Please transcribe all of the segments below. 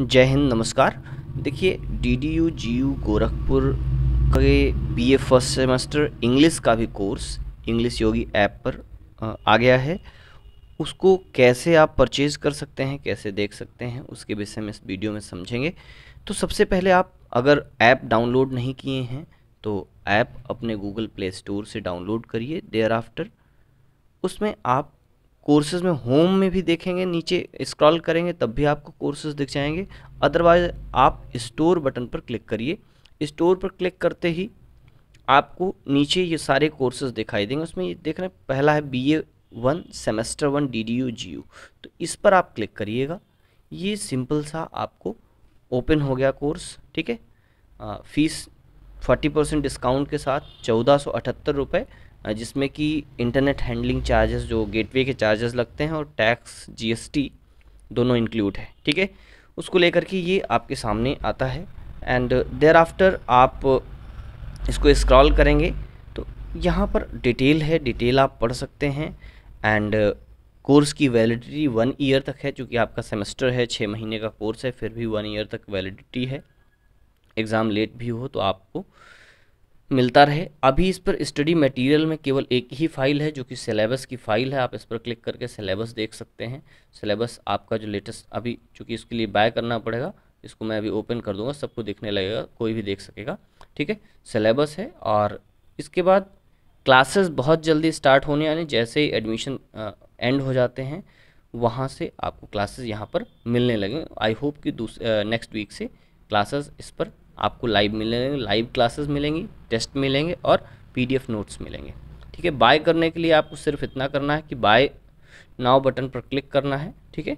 जय हिंद नमस्कार देखिए D D U G U Gorakhpur के B A first semester English का भी कोर्स इंग्लिश योगी ऐप पर आ गया है उसको कैसे आप परचेज़ कर सकते हैं कैसे देख सकते हैं उसके विषय में इस वीडियो में समझेंगे तो सबसे पहले आप अगर ऐप डाउनलोड नहीं किए हैं तो ऐप अपने गूगल प्ले स्टोर से डाउनलोड करिए देयर आफ्टर उसमें आप कोर्सेज में होम में भी देखेंगे नीचे स्क्रॉल करेंगे तब भी आपको कोर्सेज दिख जाएंगे अदरवाइज आप स्टोर बटन पर क्लिक करिए स्टोर पर क्लिक करते ही आपको नीचे ये सारे कोर्सेज दिखाई देंगे उसमें ये देख रहे हैं पहला है B A one semester one D D U G U तो इस पर आप क्लिक करिएगा ये सिंपल सा आपको ओपन हो गया कोर्स ठीक है फीस फोर्टी परसेंट डिस्काउंट के साथ चौदह सौ अठहत्तर रुपये जिसमें कि इंटरनेट हैंडलिंग चार्जेस जो गेटवे के चार्जेस लगते हैं और टैक्स जीएसटी दोनों इंक्लूड है ठीक है उसको लेकर के ये आपके सामने आता है एंड देर आफ्टर आप इसको स्क्रॉल करेंगे तो यहाँ पर डिटेल है डिटेल आप पढ़ सकते हैं एंड कोर्स की वैलिडिटी वन ईयर तक है चूँकि आपका सेमेस्टर है छः महीने का कोर्स है फिर भी वन ईयर तक वैलिडिटी है एग्ज़ाम लेट भी हो तो आपको मिलता रहे अभी इस पर स्टडी मटेरियल में केवल एक ही फाइल है जो कि सिलेबस की फाइल है आप इस पर क्लिक करके सिलेबस देख सकते हैं सिलेबस आपका जो लेटेस्ट अभी चूँकि इसके लिए बाय करना पड़ेगा इसको मैं अभी ओपन कर दूंगा सबको देखने लगेगा कोई भी देख सकेगा ठीक है सिलेबस है और इसके बाद क्लासेस बहुत जल्दी स्टार्ट होने वाले जैसे ही एडमिशन एंड हो जाते हैं वहाँ से आपको क्लासेस यहाँ पर मिलने लगें आई होप कि नेक्स्ट वीक से क्लासेस इस पर आपको लाइव मिलेंगे लाइव क्लासेस मिलेंगी टेस्ट मिलेंगे और पीडीएफ नोट्स मिलेंगे ठीक है बाय करने के लिए आपको सिर्फ इतना करना है कि बाय नाव बटन पर क्लिक करना है ठीक है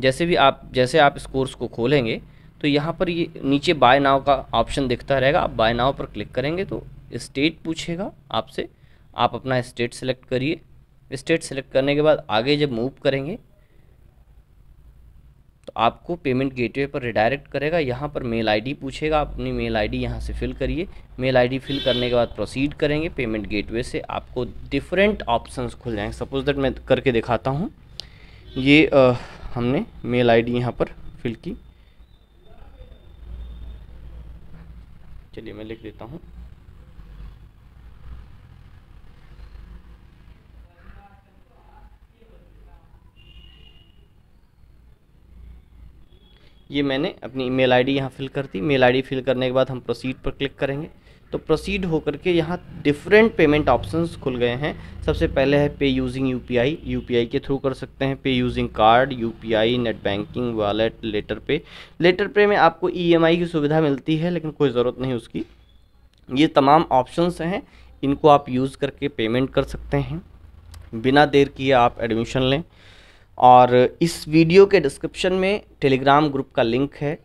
जैसे भी आप जैसे आप इस कोर्स को खोलेंगे तो यहाँ पर ये नीचे बाय नाव का ऑप्शन दिखता रहेगा आप बाय नाव पर क्लिक करेंगे तो स्टेट पूछेगा आपसे आप अपना स्टेट सेलेक्ट करिए स्टेट सेलेक्ट करने के बाद आगे जब मूव करेंगे आपको पेमेंट गेटवे पर रिडायरेक्ट करेगा यहाँ पर मेल आईडी पूछेगा आप अपनी मेल आईडी यहाँ से फिल करिए मेल आईडी फिल करने के बाद प्रोसीड करेंगे पेमेंट गेटवे से आपको डिफरेंट ऑप्शंस खुल जाएंगे सपोज दैट मैं करके दिखाता हूँ ये आ, हमने मेल आईडी यहाँ पर फिल की चलिए मैं लिख देता हूँ ये मैंने अपनी मेल आई डी यहाँ फिल कर दी मेल आई डी फिल करने के बाद हम प्रोसीड पर क्लिक करेंगे तो प्रोसीड होकर के यहाँ डिफरेंट पेमेंट ऑप्शंस खुल गए हैं सबसे पहले है पे यूजिंग यूपीआई यूपीआई के थ्रू कर सकते हैं pay using card UPI net banking wallet later pay later pay में आपको ईएमआई e की सुविधा मिलती है लेकिन कोई ज़रूरत नहीं उसकी ये तमाम ऑप्शंस हैं इनको आप यूज़ करके पेमेंट कर सकते हैं बिना देर किए आप एडमिशन लें और इस वीडियो के डिस्क्रिप्शन में टेलीग्राम ग्रुप का लिंक है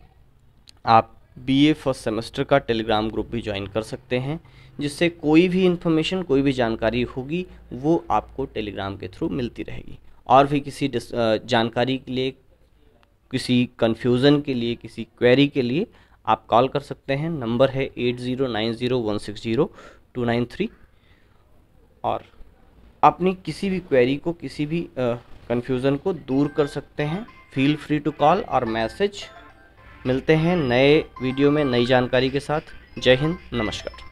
आप बीए फर्स्ट सेमेस्टर का टेलीग्राम ग्रुप भी ज्वाइन कर सकते हैं जिससे कोई भी इन्फॉर्मेशन कोई भी जानकारी होगी वो आपको टेलीग्राम के थ्रू मिलती रहेगी और भी किसी जानकारी के लिए किसी कन्फ्यूज़न के लिए किसी क्वेरी के लिए आप कॉल कर सकते हैं नंबर है eight zero nine zero one six zero two nine three और अपनी किसी भी क्वेरी को किसी भी आ, कन्फ्यूज़न को दूर कर सकते हैं फील फ्री टू कॉल और मैसेज मिलते हैं नए वीडियो में नई जानकारी के साथ जय हिंद नमस्कार